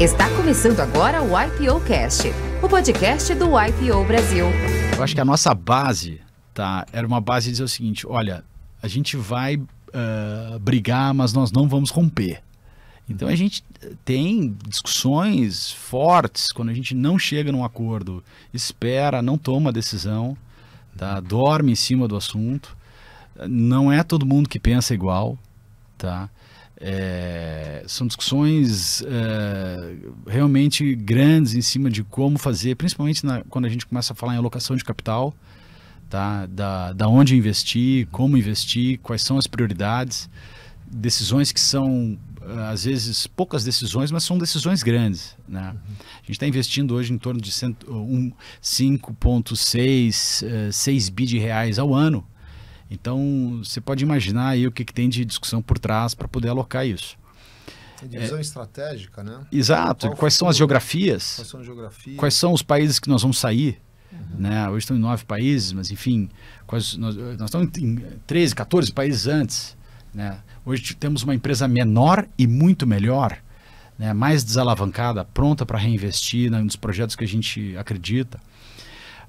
Está começando agora o IPO Cast, o podcast do IPO Brasil. Eu acho que a nossa base, tá, era uma base de dizer o seguinte: olha, a gente vai uh, brigar, mas nós não vamos romper. Então a gente eh, tem discussões fortes quando a gente não chega num acordo, espera, não toma decisão, tá? dorme em cima do assunto. Não é todo mundo que pensa igual, tá? É, são discussões é, realmente grandes em cima de como fazer, principalmente na, quando a gente começa a falar em alocação de capital, tá? da, da onde investir, como investir, quais são as prioridades, decisões que são é, às vezes poucas decisões, mas são decisões grandes. Né? Uhum. A gente está investindo hoje em torno de 5,6 um, 6 é, bi de reais ao ano então, você pode imaginar aí o que, que tem de discussão por trás para poder alocar isso. Tem divisão é, estratégica, né? Exato. Qual Quais futuro? são as geografias? Quais são, geografias? Quais são os países que nós vamos sair? Uhum. Né? Hoje estão em nove países, mas enfim, quais, nós, nós estamos em 13, 14 países antes. Né? Hoje temos uma empresa menor e muito melhor, né? mais desalavancada, pronta para reinvestir né? nos projetos que a gente acredita.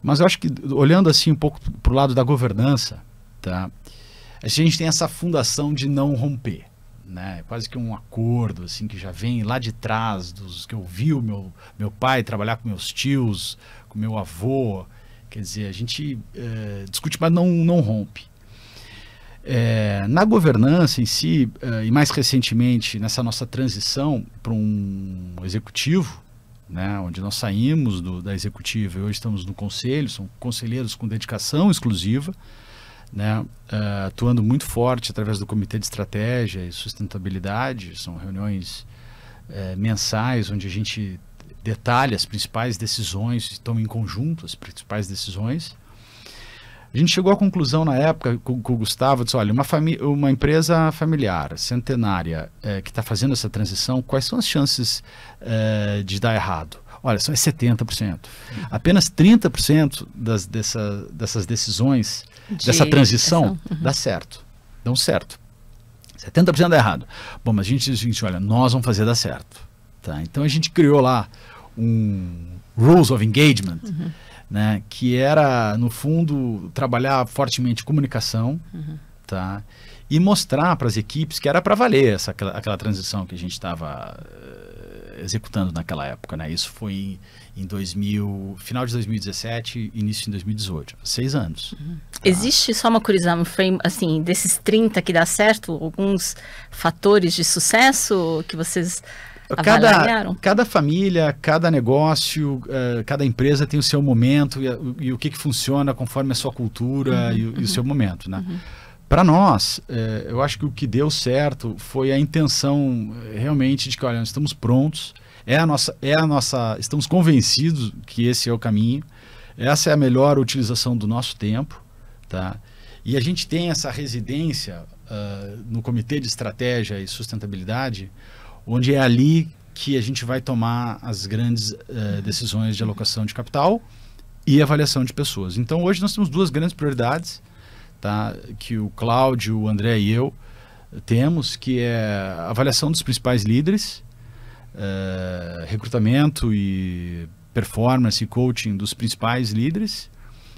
Mas eu acho que, olhando assim um pouco para o lado da governança, tá? A gente tem essa fundação de não romper, né? É quase que um acordo assim que já vem lá de trás dos que eu vi o meu meu pai trabalhar com meus tios, com meu avô, quer dizer, a gente é, discute, mas não não rompe. É, na governança em si, eh, e mais recentemente nessa nossa transição para um executivo, né, onde nós saímos do, da executiva e hoje estamos no conselho, são conselheiros com dedicação exclusiva, né, eh, atuando muito forte através do Comitê de Estratégia e Sustentabilidade, são reuniões eh, mensais onde a gente detalha as principais decisões, estão em conjunto as principais decisões. A gente chegou à conclusão na época com, com o Gustavo, disse, olha, uma, uma empresa familiar, centenária, é, que está fazendo essa transição, quais são as chances é, de dar errado? Olha, são é 70%. Apenas 30% das, dessa, dessas decisões de dessa transição, educação. Uhum. dá certo. Dão certo. 70% dá errado. Bom, mas a gente diz o seguinte: olha, nós vamos fazer dar certo. Tá? Então a gente criou lá um Rules of Engagement, uhum. né, que era, no fundo, trabalhar fortemente comunicação uhum. tá? e mostrar para as equipes que era para valer essa, aquela, aquela transição que a gente estava eh, executando naquela época, né? Isso foi em 2000, final de 2017, início de 2018, seis anos. Uhum. Tá? Existe só uma curiosidade, um frame, assim, desses 30 que dá certo, alguns fatores de sucesso que vocês Cada, cada, família, cada negócio, uh, cada empresa tem o seu momento e, e o que, que, funciona conforme a sua cultura uhum, e, uhum, o seu momento, né? Uhum. Para nós, é, eu acho que o que deu certo foi a intenção é, realmente de que, olha, nós estamos prontos, é a nossa, é a nossa, estamos convencidos que esse é o caminho, essa é a melhor utilização do nosso tempo, tá? E a gente tem essa residência uh, no Comitê de Estratégia e Sustentabilidade, onde é ali que a gente vai tomar as grandes uh, decisões de alocação de capital e avaliação de pessoas. Então, hoje nós temos duas grandes prioridades tá? que o Cláudio, o André e eu temos, que é a avaliação dos principais líderes, é, recrutamento e performance e coaching dos principais líderes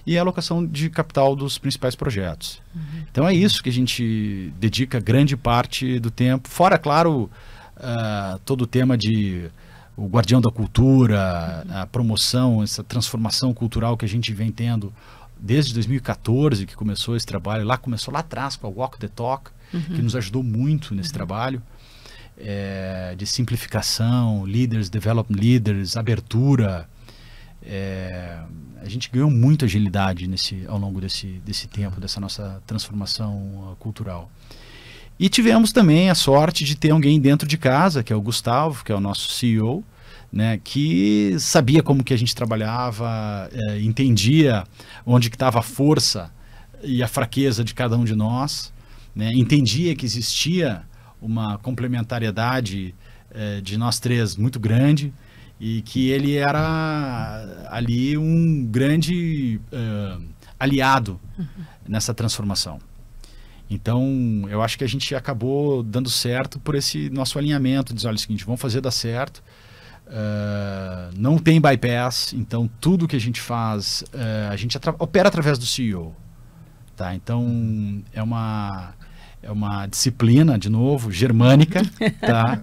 e a alocação de capital dos principais projetos. Uhum. Então é isso que a gente dedica grande parte do tempo, fora, claro, uh, todo o tema de o guardião da cultura, uhum. a promoção, essa transformação cultural que a gente vem tendo desde 2014 que começou esse trabalho. Lá começou lá atrás com a Walk the Talk, uhum. que nos ajudou muito nesse uhum. trabalho é, de simplificação, leaders, development leaders, abertura. É, a gente ganhou muita agilidade nesse, ao longo desse, desse tempo, dessa nossa transformação ah, cultural. E tivemos também a sorte de ter alguém dentro de casa, que é o Gustavo, que é o nosso CEO, né, que sabia como que a gente trabalhava, é, entendia onde que estava a força e a fraqueza de cada um de nós, né, entendia que existia uma complementariedade é, de nós três muito grande e que ele era ali um grande eh, aliado uhum. nessa transformação. Então, eu acho que a gente acabou dando certo por esse nosso alinhamento, diz, olha, é o seguinte, vamos fazer dar certo, ah, não tem bypass, então tudo que a gente faz, uh, a gente atra opera através do CEO. Tá? Então é uma, é uma disciplina, de novo, germânica, tá?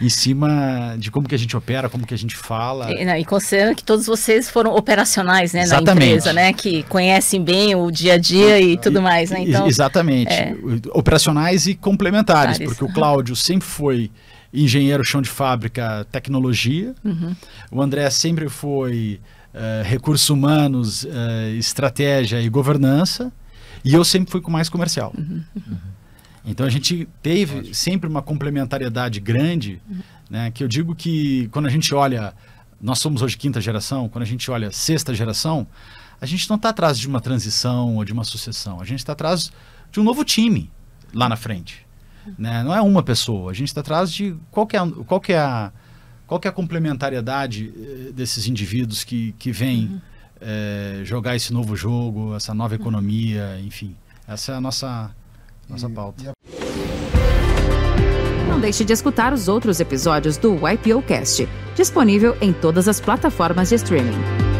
em cima de como que a gente opera, como que a gente fala. E, não, e considerando que todos vocês foram operacionais, né, na empresa, né, que conhecem bem o dia a dia e, e tudo mais, né? Então, exatamente. É... Operacionais e complementares, porque o Cláudio sempre foi engenheiro chão de fábrica tecnologia. Uhum. O André sempre foi uh, recursos humanos, uh, estratégia e governança. E eu sempre fui com mais comercial. Uhum. uhum. Então a gente teve Ótimo. sempre uma complementariedade grande, uhum. né, que eu digo que quando a gente olha, nós somos hoje quinta geração, quando a gente olha sexta geração, a gente não está atrás de uma transição ou de uma sucessão, a gente está atrás de um novo time lá na frente. Né? Não é uma pessoa. A gente está atrás de qual é, a, é a, qual é, é a complementariedade eh, desses indivíduos que, que vêm uhum. é, jogar esse novo jogo, essa nova economia, enfim. Essa é a nossa, nossa e, pauta. E a... Não deixe de escutar os outros episódios do YPOcast, disponível em todas as plataformas de streaming.